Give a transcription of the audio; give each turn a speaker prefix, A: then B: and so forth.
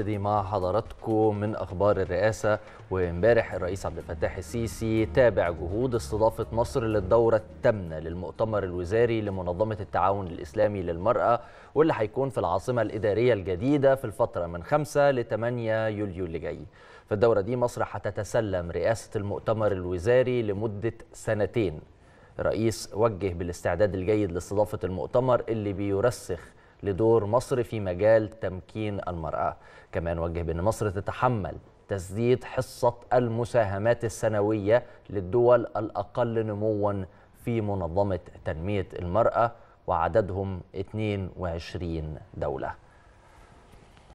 A: نبتدي مع حضراتكم من اخبار الرئاسه وامبارح الرئيس عبد الفتاح السيسي تابع جهود استضافه مصر للدوره الثامنه للمؤتمر الوزاري لمنظمه التعاون الاسلامي للمراه واللي هيكون في العاصمه الاداريه الجديده في الفتره من 5 ل 8 يوليو اللي جاي. في الدوره دي مصر هتتسلم رئاسه المؤتمر الوزاري لمده سنتين. الرئيس وجه بالاستعداد الجيد لاستضافه المؤتمر اللي بيرسخ لدور مصر في مجال تمكين المرأة كمان وجه بأن مصر تتحمل تسديد حصة المساهمات السنوية للدول الأقل نموا في منظمة تنمية المرأة وعددهم 22 دولة